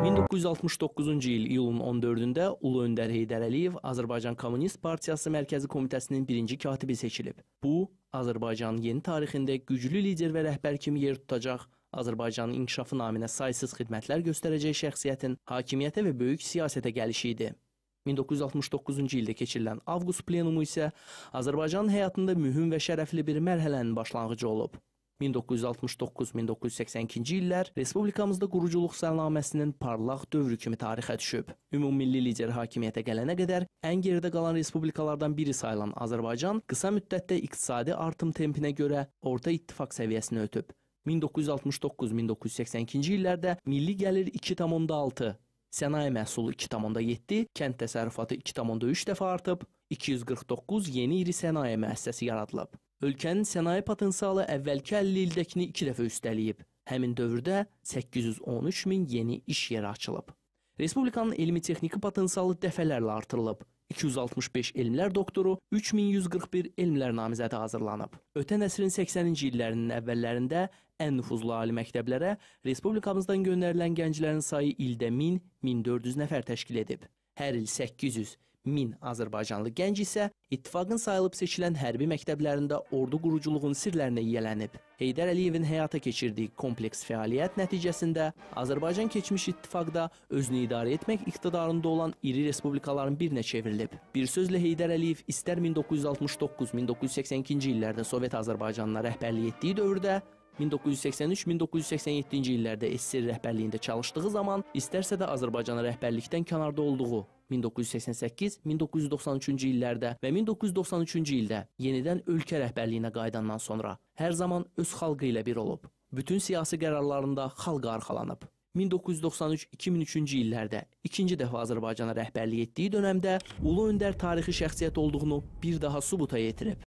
1969-cu il iyulun 14-də Ulu Öndər Heydər Əliyev Azərbaycan Kommunist Partiyası Mərkəzi Komitəsinin birinci katibi seçilib. Bu, Azərbaycanın yeni tarixində güclü lider və rəhbər kimi yer tutacaq, Azərbaycanın inkişafı naminə saysız xidmətlər göstərəcək şəxsiyyətin hakimiyyətə və böyük siyasətə gəlişi idi. 1969-cu ildə keçirilən avqust plenumu isə Azərbaycanın həyatında mühüm və şərəfli bir mərhələnin başlanğıcı olub. 1969-1982-ci illər respublikamızda quruculuq sənaməsinin parlaq dövrü kimi tarixə düşüb. Ümummilli lider hakimiyyətə gələnə qədər ən geridə qalan respublikalardan biri sayılan Azərbaycan qısa müddətdə iqtisadi artım tempinə görə orta ittifaq səviyyəsini ötüb. 1969-1982-ci illərdə milli gəlir 2,6, sənaye məhsulu 2,7, kənd təsərrüfatı 2,3 dəfə artıb, 249 yeni iri sənaye müəssisəsi yaradılıb. Ölkənin sənaye potensialı əvvəlki 50 ildəkini 2 dəfə üstələyib. Həmin dövrdə 813 min yeni iş yeri açılıb. Respublikanın elmi-texniki potensialı dəfələrlə artırılıb. 265 elmlər doktoru, 3141 elmlər namizədi hazırlanıb. Ötən əsrin 80-ci illərinin əvvəllərində ən nüfuzlu ali məktəblərə respublikamızdan göndərilən gənclərin sayı ildə 1000-1400 nəfər təşkil edib. Hər il 800 min azərbaycanlı gənc isə ittifaqın sayılıb seçilən hərbi məktəblərində ordu quruculuğun sirlərinə yiyələnib. Heydər Əliyevin həyata keçirdiyi kompleks fəaliyyət nəticəsində Azərbaycan keçmiş ittifaqda özünü idarə etmək iqtidarında olan iri respublikaların birinə çevrilib. Bir sözlə Heydər Əliyev istər 1969-1982-ci illərdə Sovet Azərbaycanına rəhbərlik etdiyi dövrdə 1983-1987-ci illərdə SSR rəhbərliyində çalışdığı zaman istərsə də Azərbaycana rəhbərlikdən kənarda olduğu 1988-1993-cü illərdə və 1993-cü ildə yenidən ölkə rəhbərliyinə qayıdandan sonra hər zaman öz xalqı ilə bir olub. Bütün siyasi qərarlarında xalqa arxalanıb. 1993-2003-cü illərdə ikinci dəfə Azərbaycana rəhbərlik etdiyi dönəmdə ulu öndər tarixi şəxsiyyət olduğunu bir daha sübuta yetirib.